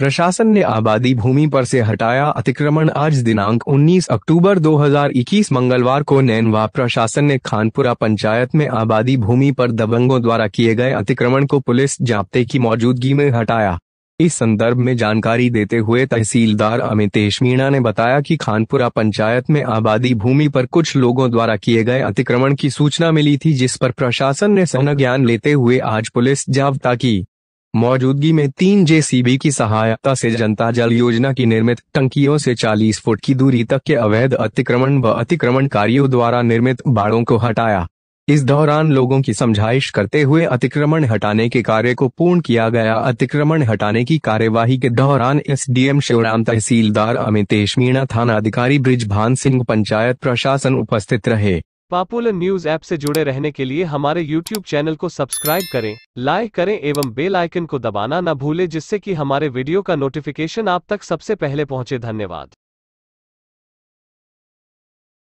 प्रशासन ने आबादी भूमि पर से हटाया अतिक्रमण आज दिनांक 19 अक्टूबर 2021 मंगलवार को नैनवा प्रशासन ने खानपुरा पंचायत में आबादी भूमि पर दबंगों द्वारा किए गए अतिक्रमण को पुलिस जाप्ते की मौजूदगी में हटाया इस संदर्भ में जानकारी देते हुए तहसीलदार अमितेश मीणा ने बताया कि खानपुरा पंचायत में आबादी भूमि पर कुछ लोगों द्वारा किए गए अतिक्रमण की सूचना मिली थी जिस पर प्रशासन ने संज्ञान लेते हुए आज पुलिस जाब्ता की मौजूदगी में तीन जेसीबी की सहायता से जनता जल योजना की निर्मित टंकियों से 40 फुट की दूरी तक के अवैध अतिक्रमण व अतिक्रमणकारियों द्वारा निर्मित बाड़ों को हटाया इस दौरान लोगों की समझाइश करते हुए अतिक्रमण हटाने के कार्य को पूर्ण किया गया अतिक्रमण हटाने की कार्यवाही के दौरान एस एम शिवराम तहसीलदार अमितेश मीणा थाना अधिकारी ब्रिजभान सिंह पंचायत प्रशासन उपस्थित रहे पॉपुलर न्यूज ऐप से जुड़े रहने के लिए हमारे YouTube चैनल को सब्सक्राइब करें लाइक करें एवं बेल आइकन को दबाना न भूलें जिससे कि हमारे वीडियो का नोटिफिकेशन आप तक सबसे पहले पहुंचे धन्यवाद